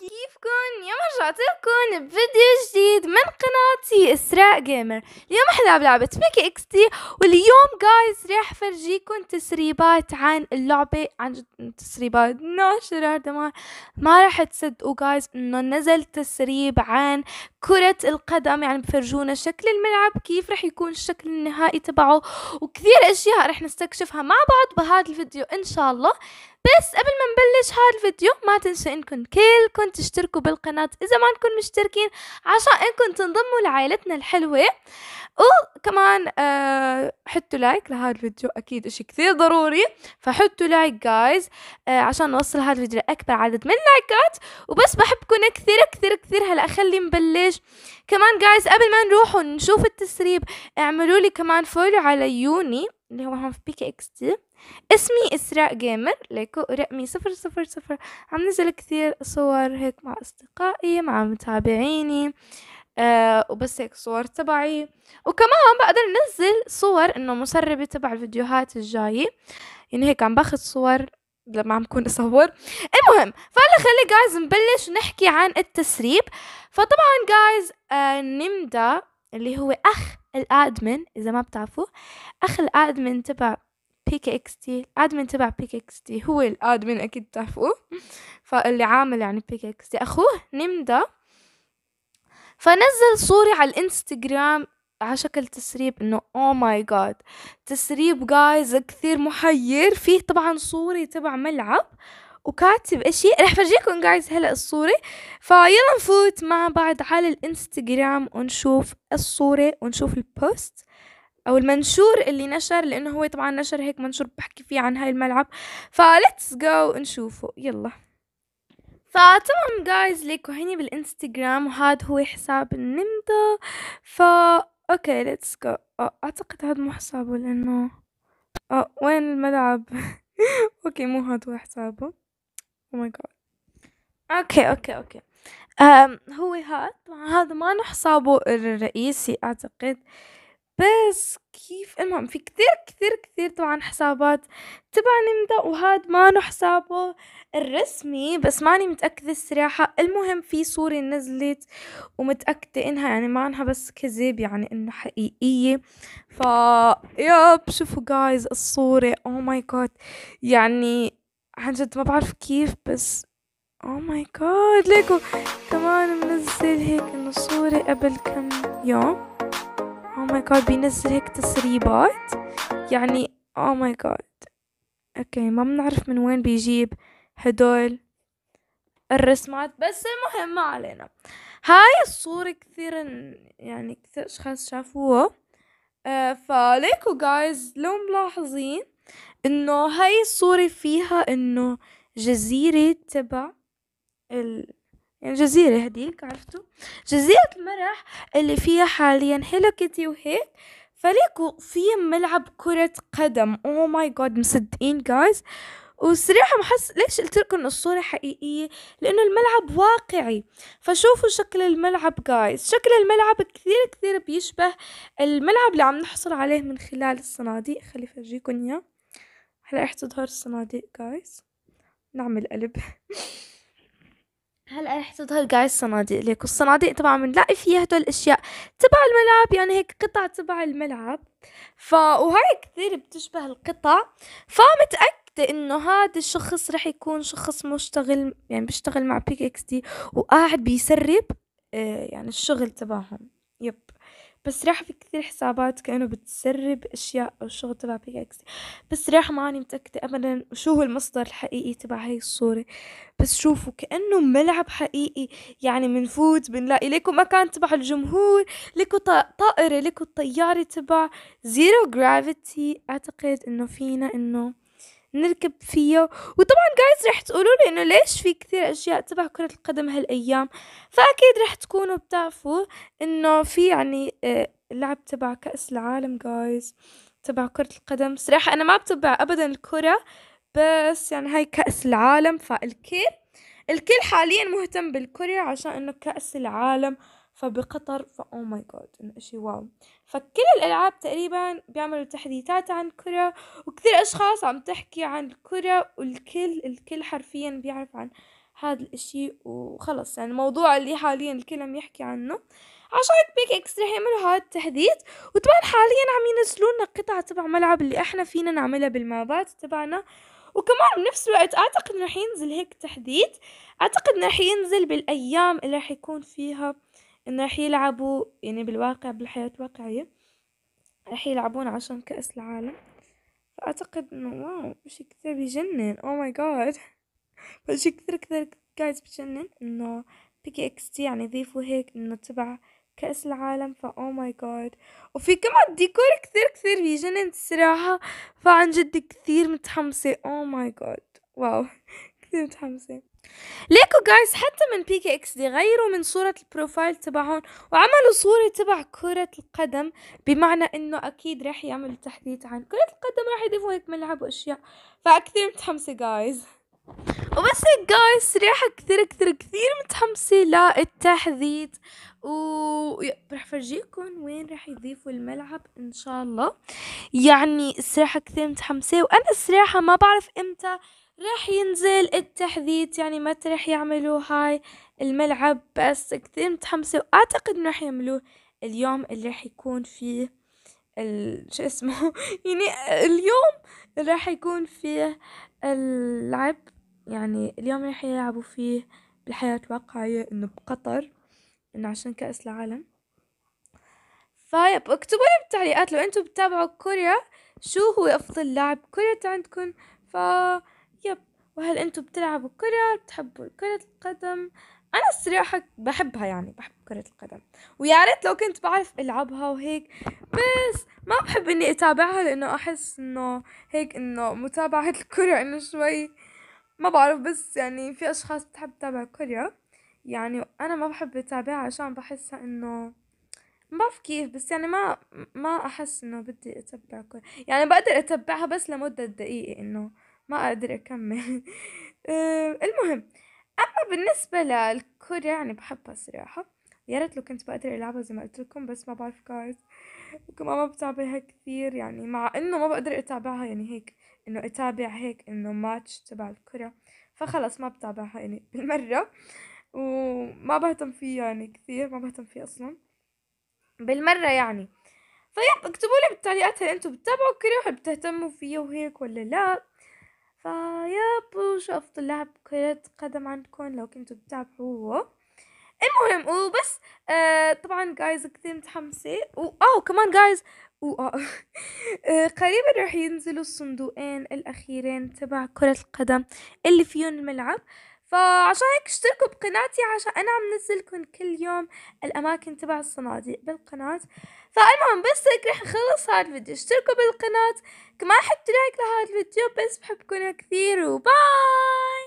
كيفكن اليوم رجعت لكم بفيديو جديد من قناتي اسراء جيمر اليوم احنا بلعبة بيكي اكس تي واليوم جايز رح فرجيكم تسريبات عن اللعبة عن جد تسريبات ناشر دمار ما رح تصدقوا جايز انه نزل تسريب عن كرة القدم يعني بفرجونا شكل الملعب كيف رح يكون الشكل النهائي تبعه وكثير اشياء رح نستكشفها مع بعض بهذا الفيديو ان شاء الله بس قبل ما نبلش هذا الفيديو ما تنسوا انكم كلكم تشتركوا بالقناة اذا ما انكم مشتركين عشان انكم تنضموا لعائلتنا الحلوة وكمان آه حطوا لايك لهذا الفيديو اكيد اشي كثير ضروري فحطوا لايك جايز آه عشان نوصل هذا الفيديو لاكبر عدد من اللايكات وبس بحبكم كثير كثير كثير هلا خلي نبلش كمان جايز قبل ما نروح ونشوف التسريب اعملوا لي كمان فولو على يوني اللي هو هون في بيكي اكس تي اسمي إسراء جامر ليكو رقمي صفر صفر صفر عم نزل كثير صور هيك مع أصدقائي مع متابعيني آه وبس هيك صور تبعي وكمان بقدر نزل صور انه مسربه تبع الفيديوهات الجايه يعني هيك عم باخذ صور لما عم كون اصور المهم فهلا خلي جايز نبلش نحكي عن التسريب فطبعا جايز آه نمدا اللي هو اخ الادمن اذا ما بتعرفوه اخ الادمن تبع بيك اكس تي الادمن تبع بيك اكس تي هو الادمن اكيد تعرفوه فاللي عامل يعني بيك اكس تي اخوه نمدا فنزل صوري على الانستغرام على شكل تسريب انه او ماي جاد تسريب جايز كثير محير فيه طبعا صوري تبع ملعب وكاتب اشي رح فرجيكم جايز هلا الصورة فيلا نفوت مع بعض على الانستغرام ونشوف الصورة ونشوف البوست او المنشور اللي نشر لانه هو طبعا نشر هيك منشور بحكي فيه عن هاي الملعب فليتس جو نشوفه يلا فتمام جايز ليكو هيني بالانستغرام وهذا هو حساب النمضة فا اوكي ليتس جو اعتقد هذا مو حسابه لانه اه وين الملعب اوكي مو هذا هو حسابه او ماي جاد اوكي اوكي اوكي هو هذا هذا ما حسابه الرئيسي اعتقد بس كيف المهم في كثير كثير كثير طبعا حسابات تبع نمدا وهاد ما نو حسابه الرسمي بس ماني متأكدة الصراحة المهم في صورة نزلت ومتأكدة انها يعني ما انها بس كذب يعني انه حقيقية ف ياب شوفوا جايز الصورة او ماي جاد يعني عن جد ما بعرف كيف بس او ماي جاد ليكو كمان منزل هيك انه صورة قبل كم يوم او ماي جاد بينزل هيك تسريبات يعني او ماي جاد اوكي ما بنعرف من وين بيجيب هدول الرسمات بس المهم ما علينا هاي الصورة كثير يعني كثير اشخاص شافوها آه فليكو جايز لو ملاحظين انه هاي الصورة فيها انه جزيرة تبع ال يعني جزيرة هديك عرفتوا جزيرة المرح اللي فيها حاليا هيلو كيتي وهيك فليكو في ملعب كرة قدم اوه ماي جاد مصدقين جايز وصراحة محس ليش قلت لكم الصورة حقيقية لأنه الملعب واقعي فشوفوا شكل الملعب جايز شكل الملعب كثير كثير بيشبه الملعب اللي عم نحصل عليه من خلال الصناديق خلي فرجيكم إياه هلا رح تظهر الصناديق جايز نعمل قلب هلا رح تظهر جايز الصناديق ليك الصناديق طبعا بنلاقي فيها هدول الاشياء تبع الملعب يعني هيك قطع تبع الملعب ف وهاي كثير بتشبه القطع فمتأكدة انه هذا الشخص رح يكون شخص مشتغل يعني بيشتغل مع بيك اكس دي وقاعد بيسرب آه، يعني الشغل تبعهم بس راح في كثير حسابات كأنه بتسرب أشياء أو شغل تبع بيك إكس بس راح ماني متأكدة أبدا شو هو المصدر الحقيقي تبع هاي الصورة بس شوفوا كأنه ملعب حقيقي يعني منفوت بنلاقي لكم مكان تبع الجمهور لكم طائرة لكم الطيارة تبع زيرو جرافيتي أعتقد إنه فينا إنه نركب فيه وطبعا جايز رح تقولوا لي انه ليش في كثير اشياء تبع كرة القدم هالايام فاكيد رح تكونوا بتعرفوا انه في يعني اللعب آه، تبع كأس العالم جايز تبع كرة القدم صراحة انا ما بتبع ابدا الكرة بس يعني هاي كأس العالم فالكل الكل حاليا مهتم بالكرة عشان انه كأس العالم فبقطر فأو ماي جاد إنه إشي واو فكل الألعاب تقريبا بيعملوا تحديثات عن الكرة وكثير أشخاص عم تحكي عن الكرة والكل الكل حرفيا بيعرف عن هذا الإشي وخلص يعني الموضوع اللي حاليا الكل عم يحكي عنه عشان هيك بيك اكس رح يعملوا هاد التحديث وطبعا حاليا عم ينزلوا لنا قطع تبع ملعب اللي احنا فينا نعملها بالمابات تبعنا وكمان بنفس الوقت اعتقد انه رح ينزل هيك تحديث اعتقد انه رح ينزل بالايام اللي رح يكون فيها انه راح يلعبوا يعني بالواقع بالحياة الواقعية راح يلعبون عشان كأس العالم فأعتقد إنه واو شي كثير بيجنن أو ماي جاد فشي كثير كثير جايز بيجنن إنه بيكي إكس تي يعني ضيفوا هيك إنه تبع كأس العالم فا أو ماي جاد وفي كمان ديكور كثير كثير بيجنن الصراحة فعن جد كثير متحمسة أو ماي جاد واو كثير متحمسة ليكو جايز حتى من بي كي اكس دي غيروا من صورة البروفايل تبعهم وعملوا صورة تبع كرة القدم بمعنى انه اكيد رح يعملوا تحديث عن كرة القدم رح يضيفوا هيك ملعب واشياء فكثير متحمسة جايز وبس هيك جايز صراحة كثير كثير كثير متحمسة للتحديث و رح فرجيكم وين رح يضيفوا الملعب ان شاء الله يعني الصراحة كثير متحمسة وانا الصراحة ما بعرف امتى راح ينزل التحديث يعني متى راح يعملوا هاي الملعب بس كثير متحمسة واعتقد انه راح يعملوه اليوم اللي راح يكون فيه ال... شو اسمه يعني اليوم راح يكون فيه اللعب يعني اليوم راح يلعبوا فيه بالحياة الواقعية انه بقطر انه عشان كأس العالم فيب اكتبوا لي بالتعليقات لو انتم بتتابعوا كوريا شو هو افضل لاعب كوريا عندكم ف يب وهل انتوا بتلعبوا كرة بتحبوا كرة القدم انا الصراحة بحبها يعني بحب كرة القدم ويا ريت لو كنت بعرف العبها وهيك بس ما بحب اني اتابعها لانه احس انه هيك انه متابعة الكرة انه شوي ما بعرف بس يعني في اشخاص بتحب تتابع كرة يعني انا ما بحب اتابعها عشان بحسها انه ما بعرف كيف بس يعني ما ما احس انه بدي اتبع كرة يعني بقدر اتبعها بس لمدة دقيقة انه ما أقدر أكمل المهم أما بالنسبة للكرة يعني بحبها صراحة يا ريت لو كنت بقدر ألعبها زي ما قلت لكم بس ما بعرف كارت وكمان ما بتابعها كثير يعني مع إنه ما بقدر أتابعها يعني هيك إنه أتابع هيك إنه ماتش تبع الكرة فخلص ما بتابعها يعني بالمرة وما بهتم فيه يعني كثير ما بهتم فيه أصلا بالمرة يعني فيب اكتبوا لي بالتعليقات هل انتم بتتابعوا كرة وهل بتهتموا فيه وهيك ولا لا فيب شفت لعب كرة قدم عندكم لو كنتوا بتتابعوه المهم وبس آه طبعا جايز كثير متحمسة واه كمان جايز آه، قريبا رح ينزلوا الصندوقين الأخيرين تبع كرة القدم اللي فيهم الملعب فعشان هيك اشتركوا بقناتي عشان انا عم نزلكم كل يوم الاماكن تبع الصناديق بالقناة فالمهم بس هيك رح اخلص هذا الفيديو اشتركوا بالقناة كمان حطوا لايك لهذا الفيديو بس بحبكم كثير وباي